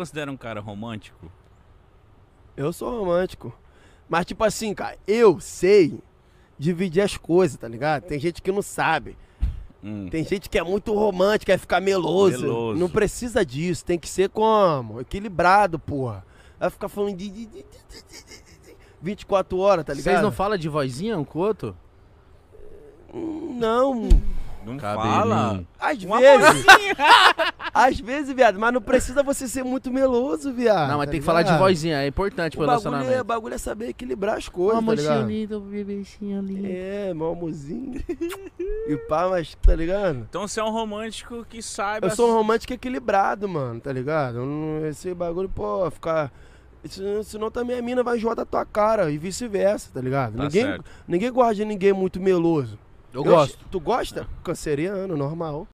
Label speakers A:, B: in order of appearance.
A: considera um cara romântico?
B: Eu sou romântico. Mas, tipo assim, cara, eu sei dividir as coisas, tá ligado? Tem gente que não sabe. Hum. Tem gente que é muito romântico, quer ficar meloso. meloso. Não precisa disso. Tem que ser como? Equilibrado, porra. Vai ficar falando de, de, de, de 24 horas,
A: tá ligado? Vocês não falam de vozinha, um coto?
B: Não.
A: Não Cabelinho. fala.
B: Às Uma vezes. às vezes, viado, mas não precisa você ser muito meloso, viado. Não, mas tá tem que falar de vozinha, é importante o pro é- relacionamento. É, bagulho é saber equilibrar as coisas, Uma tá mochilinha,
A: um bebezinho lindo. É, meu amorzinho.
B: e pá, mas, tá ligado?
A: Então você é um romântico que saiba... Eu sou um romântico
B: equilibrado, mano, tá ligado? Esse bagulho, pô, ficar... Senão também a mina vai enjoar da tua cara e vice-versa, tá ligado? Tá ninguém, certo. ninguém guarda ninguém muito meloso. Eu, eu gosto. Tu gosta? Ah. Canceriano, normal.